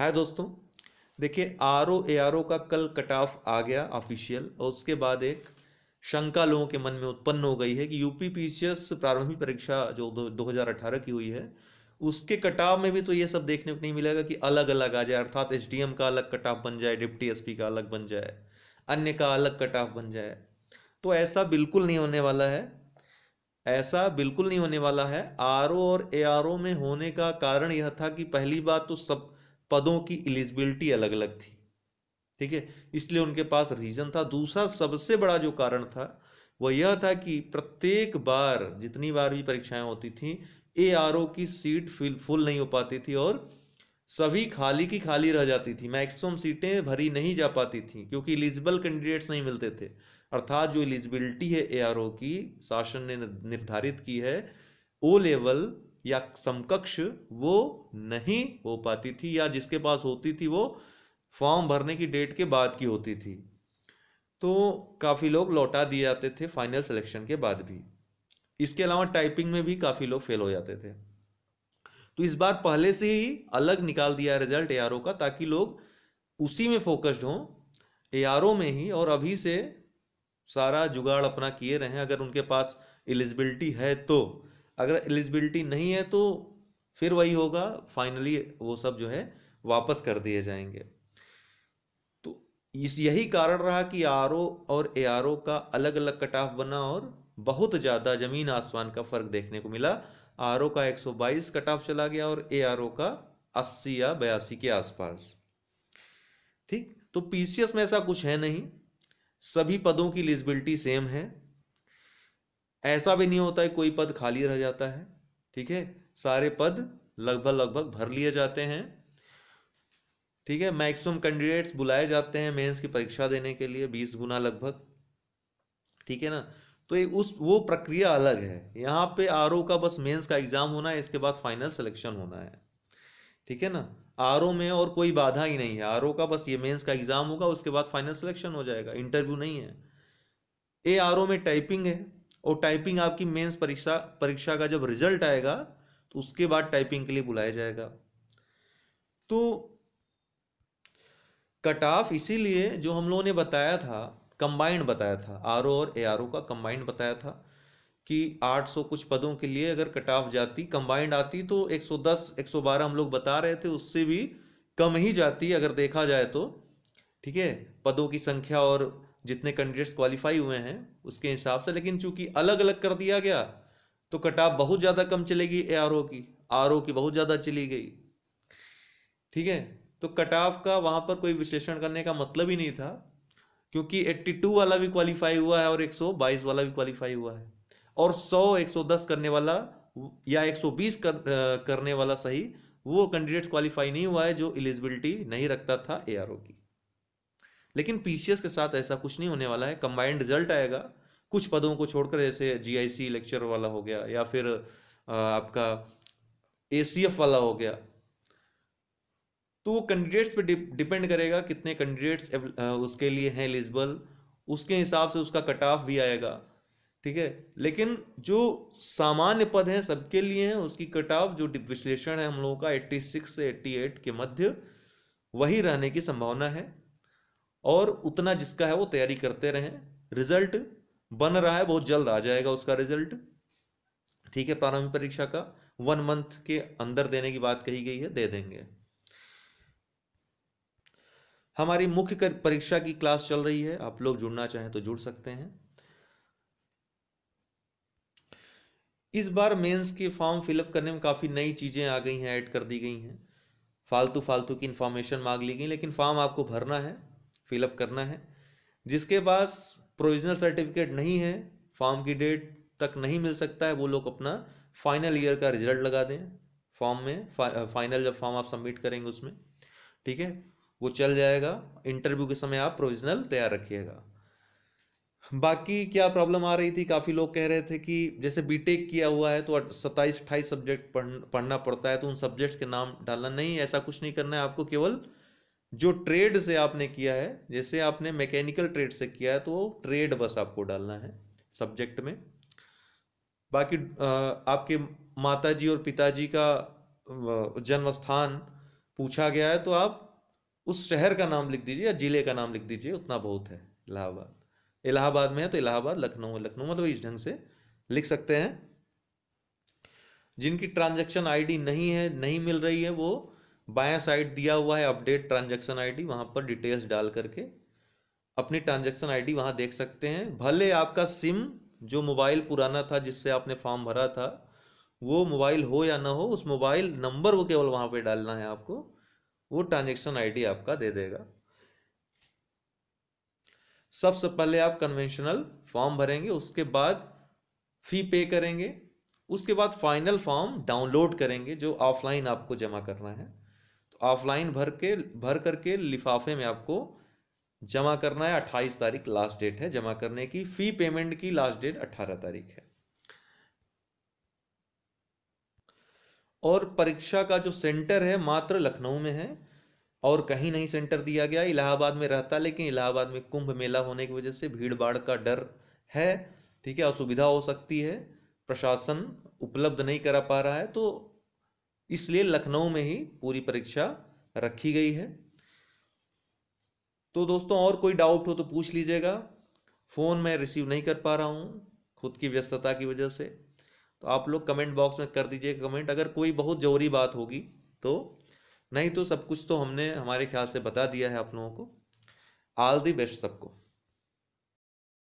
है दोस्तों देखिए R O A R O का कल कट ऑफ आ गया ऑफिशियल और उसके बाद एक शंका लोगों के मन में उत्पन्न हो गई है कि यूपी एस प्रारंभिक परीक्षा जो दो हजार अठारह की हुई है उसके कटाव में भी तो ये सब देखने को नहीं मिलेगा कि अलग अलग आ जाए अर्थात एस का अलग कट ऑफ बन जाए डिप्टी पी का अलग बन जाए अन्य का अलग कट ऑफ बन जाए तो ऐसा बिल्कुल नहीं होने वाला है ऐसा बिल्कुल नहीं होने वाला है आर और ए में होने का कारण यह था कि पहली बात तो सब पदों की इलिजिबिलिटी अलग अलग थी ठीक है इसलिए उनके पास रीजन था दूसरा सबसे बड़ा जो कारण था वह यह था कि प्रत्येक बार जितनी बार भी परीक्षाएं होती थी ए आर ओ की सीट फिल फुल नहीं हो पाती थी और सभी खाली की खाली रह जाती थी मैक्सिमम सीटें भरी नहीं जा पाती थी क्योंकि इलिजिबल कैंडिडेट्स नहीं मिलते थे अर्थात जो एलिजिबिलिटी है ए आर ओ की शासन ने निर्धारित की है ओ लेवल या समकक्ष वो नहीं हो पाती थी या जिसके पास होती थी वो फॉर्म भरने की डेट के बाद की होती थी तो काफ़ी लोग लौटा दिए जाते थे फाइनल सिलेक्शन के बाद भी इसके अलावा टाइपिंग में भी काफ़ी लोग फेल हो जाते थे तो इस बार पहले से ही अलग निकाल दिया रिजल्ट ए का ताकि लोग उसी में फोकस्ड हों ए में ही और अभी से सारा जुगाड़ अपना किए रहें अगर उनके पास एलिजिबिलिटी है तो अगर एलिजिबिलिटी नहीं है तो फिर वही होगा फाइनली वो सब जो है वापस कर दिए जाएंगे तो इस यही कारण रहा कि आर और ए का अलग अलग कट ऑफ बना और बहुत ज़्यादा ज़मीन आसमान का फर्क देखने को मिला आर का 122 कट ऑफ चला गया और ए का 80 या बयासी के आसपास ठीक तो पीसीएस में ऐसा कुछ है नहीं सभी पदों की एलिजिबिलिटी सेम है ऐसा भी नहीं होता है कोई पद खाली रह जाता है ठीक है सारे पद लगभग लगभग भर लिए जाते हैं ठीक है मैक्सिमम कैंडिडेट्स बुलाए जाते हैं मेंस की परीक्षा देने के लिए बीस गुना लगभग ठीक है ना तो ये उस वो प्रक्रिया अलग है यहाँ पे आर का बस मेंस का एग्जाम होना है इसके बाद फाइनल सिलेक्शन होना है ठीक है ना आर में और कोई बाधा ही नहीं है आर का बस ये मेंस का एग्जाम होगा उसके बाद फाइनल सिलेक्शन हो जाएगा इंटरव्यू नहीं है ए आर में टाइपिंग है और टाइपिंग आपकी मेंस परीक्षा परीक्षा का जब रिजल्ट आएगा तो उसके बाद टाइपिंग के लिए बुलाया जाएगा तो कट ऑफ इसीलिए जो हम लोगों ने बताया था कंबाइंड बताया था आर और ए का कंबाइंड बताया था कि 800 कुछ पदों के लिए अगर कट ऑफ जाती कंबाइंड आती तो 110 112 हम लोग बता रहे थे उससे भी कम ही जाती अगर देखा जाए तो ठीक है पदों की संख्या और जितने कैंडिडेट्स क्वालिफाई हुए हैं उसके हिसाब से लेकिन चूंकि अलग अलग कर दिया गया तो कटाव बहुत ज़्यादा कम चलेगी ए आर ओ की आर ओ की बहुत ज़्यादा चली गई ठीक है तो कटाव का वहाँ पर कोई विश्लेषण करने का मतलब ही नहीं था क्योंकि 82 वाला भी क्वालिफाई हुआ है और 122 वाला भी क्वालिफाई हुआ है और 100 110 करने वाला या 120 कर, करने वाला सही वो कैंडिडेट्स क्वालिफाई नहीं हुआ है जो एलिजिबिलिटी नहीं रखता था ए की लेकिन पीसीएस के साथ ऐसा कुछ नहीं होने वाला है कंबाइंड रिजल्ट आएगा कुछ पदों को छोड़कर जैसे जीआईसी लेक्चर वाला हो गया या फिर आपका एसीएफ वाला हो गया तो वो कैंडिडेट्स पे डिपेंड करेगा कितने कैंडिडेट्स उसके लिए हैं एलिजिबल उसके हिसाब से उसका कट ऑफ भी आएगा ठीक है लेकिन जो सामान्य पद हैं सबके लिए हैं उसकी कट ऑफ जो विश्लेषण है हम लोगों का 86 से 88 के मध्य वही रहने की संभावना है और उतना जिसका है वो तैयारी करते रहें रिजल्ट बन रहा है बहुत जल्द आ जाएगा उसका रिजल्ट ठीक है प्रारंभिक परीक्षा का वन मंथ के अंदर देने की बात कही गई है दे देंगे हमारी मुख्य परीक्षा की क्लास चल रही है आप लोग जुड़ना चाहें तो जुड़ सकते हैं इस बार मेंस के फॉर्म फिलअप करने में काफ़ी नई चीज़ें आ गई हैं ऐड कर दी गई हैं फालतू फालतू की इंफॉर्मेशन मांग ली गई लेकिन फॉर्म आपको भरना है फिलअप करना है जिसके पास प्रोविजनल सर्टिफिकेट नहीं है फॉर्म की डेट तक नहीं मिल सकता है वो लोग अपना फाइनल ईयर का रिजल्ट लगा दें फॉर्म में फा, फाइनल uh, जब फॉर्म आप सबमिट करेंगे उसमें ठीक है वो चल जाएगा इंटरव्यू के समय आप प्रोविजनल तैयार रखिएगा बाकी क्या प्रॉब्लम आ रही थी काफ़ी लोग कह रहे थे कि जैसे बीटेक किया हुआ है तो सत्ताईस अट्ठाईस सब्जेक्ट पढ़, पढ़ना पड़ता है तो उन सब्जेक्ट्स के नाम डालना नहीं ऐसा कुछ नहीं करना है आपको केवल जो ट्रेड से आपने किया है जैसे आपने मैकेनिकल ट्रेड से किया है तो ट्रेड बस आपको डालना है सब्जेक्ट में बाकी आपके माताजी और पिताजी का जन्म स्थान पूछा गया है तो आप उस शहर का नाम लिख दीजिए या जिले का नाम लिख दीजिए उतना बहुत है इलाहाबाद इलाहाबाद में है तो इलाहाबाद लखनऊ लखनऊ मतलब इस ढंग से लिख सकते हैं जिनकी ट्रांजैक्शन आईडी नहीं है नहीं मिल रही है वो बाया साइड दिया हुआ है अपडेट आई आईडी वहां पर डिटेल्स डाल करके अपनी आई आईडी वहां देख सकते हैं भले आपका सिम जो मोबाइल पुराना था जिससे आपने फॉर्म भरा था वो मोबाइल हो या ना हो उस मोबाइल नंबर को केवल वहां पे डालना है आपको वो ट्रांजेक्शन आईडी आपका दे देगा सबसे पहले आप कन्वेंशनल फॉर्म भरेंगे उसके बाद फी पे करेंगे उसके बाद फाइनल फॉर्म डाउनलोड करेंगे जो ऑफलाइन आपको जमा करना है ऑफलाइन भर के भर करके लिफाफे में आपको जमा करना है अट्ठाईस तारीख लास्ट डेट है जमा करने की फी पेमेंट की लास्ट डेट अट्ठारह तारीख है और परीक्षा का जो सेंटर है मात्र लखनऊ में है और कहीं नहीं सेंटर दिया गया इलाहाबाद में रहता लेकिन इलाहाबाद में कुंभ मेला होने की वजह से भीड़ भाड़ का डर है ठीक है असुविधा हो सकती है प्रशासन उपलब्ध नहीं करा पा रहा है तो इसलिए लखनऊ में ही पूरी परीक्षा रखी गई है तो दोस्तों और कोई डाउट हो तो पूछ लीजिएगा फ़ोन मैं रिसीव नहीं कर पा रहा हूँ खुद की व्यस्तता की वजह से तो आप लोग कमेंट बॉक्स में कर दीजिए कमेंट अगर कोई बहुत ज़रूरी बात होगी तो नहीं तो सब कुछ तो हमने हमारे ख्याल से बता दिया है आप लोगों को ऑल दी बेस्ट सबको